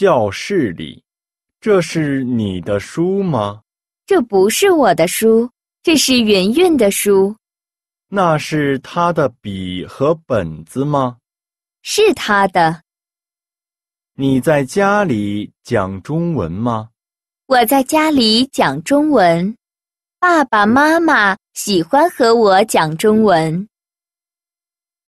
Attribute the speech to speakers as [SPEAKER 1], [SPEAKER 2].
[SPEAKER 1] 教室里，这是你的书吗？
[SPEAKER 2] 这不是我的书，这是云云的书。
[SPEAKER 1] 那是他的笔和本子吗？是他的。你在家里讲中文吗？
[SPEAKER 3] 我在家里讲中
[SPEAKER 4] 文，爸爸妈妈喜欢和我讲中文。